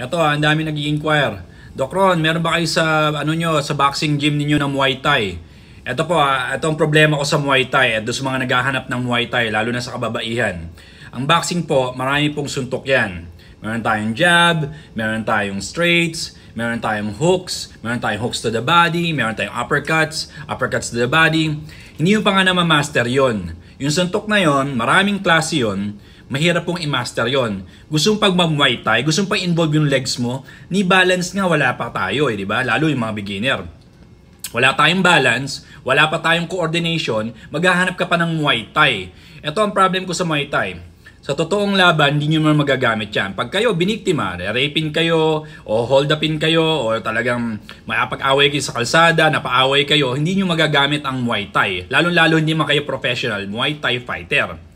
Ito, ah, ang dami nag-inquire. Doc Ron, meron ba kayo sa ano nyo, sa boxing gym ninyo ng Muay Thai? Ito po, ah, ito ang problema ko sa Muay Thai at sa mga naghahanap ng Muay Thai, lalo na sa kababaihan. Ang boxing po, marami pong suntok yan. Meron tayong jab, meron tayong straights, meron tayong hooks, meron tayong hooks to the body, meron tayong uppercuts, uppercuts to the body. Hindi yung pa nga na ma-master yon. Yung suntok na yon, maraming klase yon, Mahirap pong i-master yon. Gusto pag mag-muay thai, gusto pag involve yung legs mo, ni balance nga wala pa tayo eh, di ba? Lalo yung mga beginner. Wala tayong balance, wala pa tayong coordination, maghahanap ka pa ng muay thai. Ito ang problem ko sa muay thai. Sa totoong laban, hindi nyo naman magagamit yan. Pag kayo biniktima, rapin kayo, o hold upin kayo, o talagang maapag-away kayo sa kalsada, napaaway kayo, hindi nyo magagamit ang Muay Thai. Lalo-lalo hindi man kayo professional Muay Thai fighter.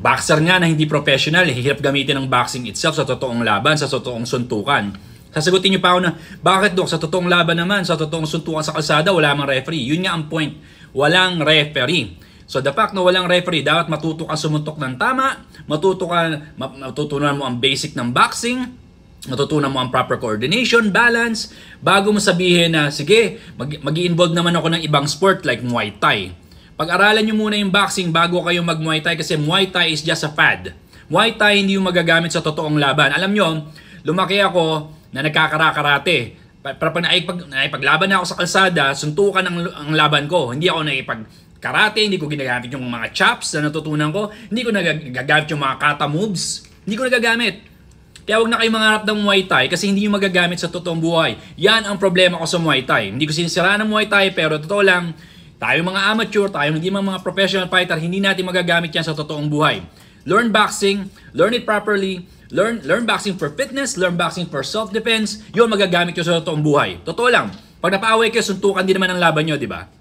Boxer nga na hindi professional, hirap gamitin ang boxing itself sa totoong laban, sa totoong suntukan. Sasagutin niyo pa ako na, bakit dok, sa totoong laban naman, sa totoong suntukan sa kalsada, wala mang referee. Yun nga ang point, walang referee. So the fact na walang referee, dapat matuto kang sumuntok ng tama, matuto ka, matutunan mo ang basic ng boxing, matutunan mo ang proper coordination, balance, bago mo sabihin na, sige, mag- mag-involve naman ako ng ibang sport like Muay Thai pag-aralan nyo muna yung boxing bago kayo mag Muay Thai kasi Muay Thai is just a fad. Muay Thai hindi yung magagamit sa totoong laban. Alam nyo, lumaki ako na nagkakarakarate. Para pag naipag, naipaglaban ako sa kalsada, suntukan ang, ang laban ko. Hindi ako naipag karate, hindi ko ginagamit yung mga chops na natutunan ko. Hindi ko nagagamit yung mga kata moves. Hindi ko nagagamit. Kaya huwag na kayong mangarap ng Muay Thai kasi hindi nyo magagamit sa totoong buhay. Yan ang problema ko sa Muay Thai. Hindi ko sinisiraan ng Muay Thai pero totoo lang, Tayong mga amateur, tayo hindi mga, mga professional fighter, hindi natin magagamit yan sa totoong buhay. Learn boxing, learn it properly, learn learn boxing for fitness, learn boxing for self-defense, yun magagamit nyo sa totoong buhay. Totoo lang, pag napaaway kayo, suntukan din naman ang laban nyo, di ba?